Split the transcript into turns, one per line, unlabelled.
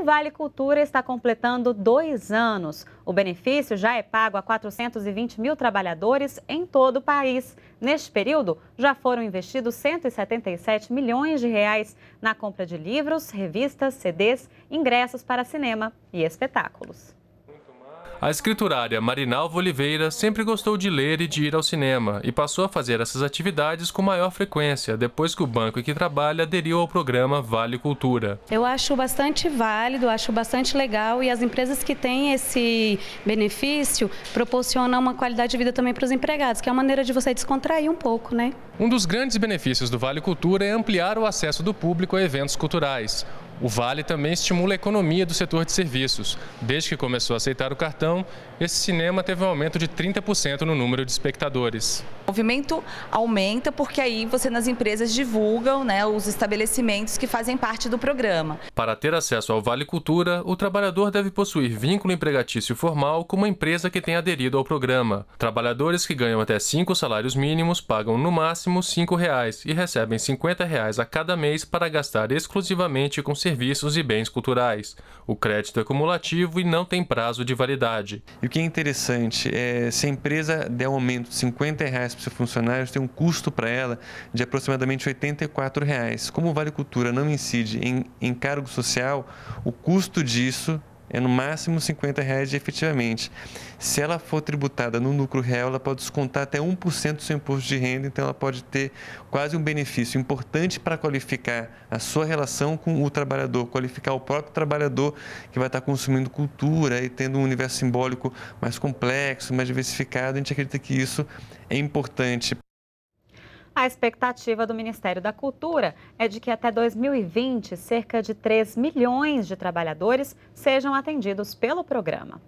O Vale Cultura está completando dois anos. O benefício já é pago a 420 mil trabalhadores em todo o país. Neste período, já foram investidos 177 milhões de reais na compra de livros, revistas, CDs, ingressos para cinema e espetáculos.
A escriturária Marinalva Oliveira sempre gostou de ler e de ir ao cinema e passou a fazer essas atividades com maior frequência depois que o banco em que trabalha aderiu ao programa Vale Cultura.
Eu acho bastante válido, acho bastante legal e as empresas que têm esse benefício proporcionam uma qualidade de vida também para os empregados, que é uma maneira de você descontrair um pouco, né?
Um dos grandes benefícios do Vale Cultura é ampliar o acesso do público a eventos culturais. O Vale também estimula a economia do setor de serviços. Desde que começou a aceitar o cartão, esse cinema teve um aumento de 30% no número de espectadores.
O movimento aumenta porque aí você nas empresas divulgam né, os estabelecimentos que fazem parte do programa.
Para ter acesso ao Vale Cultura, o trabalhador deve possuir vínculo empregatício formal com uma empresa que tem aderido ao programa. Trabalhadores que ganham até cinco salários mínimos pagam no máximo R$ reais e recebem R$ reais a cada mês para gastar exclusivamente com serviços serviços e bens culturais. O crédito é cumulativo e não tem prazo de validade.
E o que é interessante é se a empresa der um aumento de 50 reais para os seus funcionários, tem um custo para ela de aproximadamente 84 reais. Como o Vale Cultura não incide em, em cargo social, o custo disso é no máximo 50 reais efetivamente. Se ela for tributada no lucro real, ela pode descontar até 1% do seu imposto de renda, então ela pode ter quase um benefício importante para qualificar a sua relação com o trabalhador, qualificar o próprio trabalhador que vai estar consumindo cultura e tendo um universo simbólico mais complexo, mais diversificado. A gente acredita que isso é importante.
A expectativa do Ministério da Cultura é de que até 2020 cerca de 3 milhões de trabalhadores sejam atendidos pelo programa.